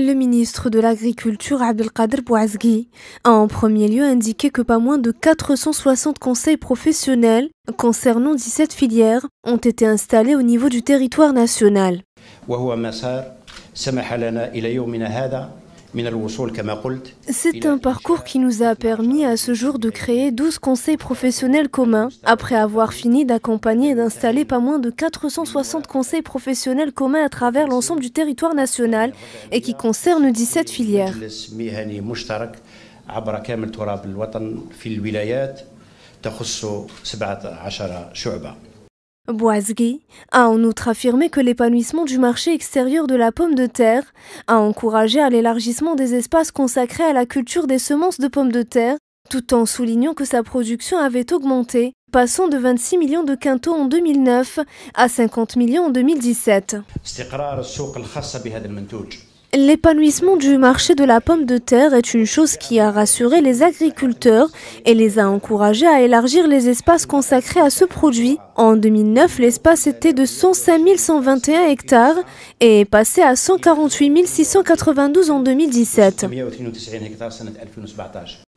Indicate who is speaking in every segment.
Speaker 1: Le ministre de l'Agriculture Abdelkader Bouazgui a en premier lieu indiqué que pas moins de 460 conseils professionnels concernant 17 filières ont été installés au niveau du territoire national. C'est un parcours qui nous a permis à ce jour de créer 12 conseils professionnels communs, après avoir fini d'accompagner et d'installer pas moins de 460 conseils professionnels communs à travers l'ensemble du territoire national et qui concernent 17 filières. Boisgui a en outre affirmé que l'épanouissement du marché extérieur de la pomme de terre a encouragé à l'élargissement des espaces consacrés à la culture des semences de pommes de terre, tout en soulignant que sa production avait augmenté, passant de 26 millions de quintaux en 2009 à 50 millions en 2017. L'épanouissement du marché de la pomme de terre est une chose qui a rassuré les agriculteurs et les a encouragés à élargir les espaces consacrés à ce produit. En 2009, l'espace était de 105 121 hectares et est passé à 148 692 en 2017.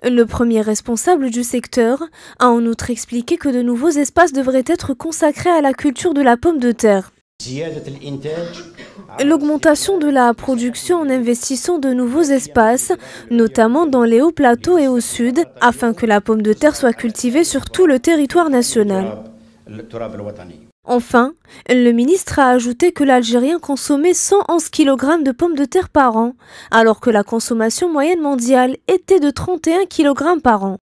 Speaker 1: Le premier responsable du secteur a en outre expliqué que de nouveaux espaces devraient être consacrés à la culture de la pomme de terre. L'augmentation de la production en investissant de nouveaux espaces, notamment dans les hauts plateaux et au sud, afin que la pomme de terre soit cultivée sur tout le territoire national. Enfin, le ministre a ajouté que l'Algérien consommait 111 kg de pommes de terre par an, alors que la consommation moyenne mondiale était de 31 kg par an.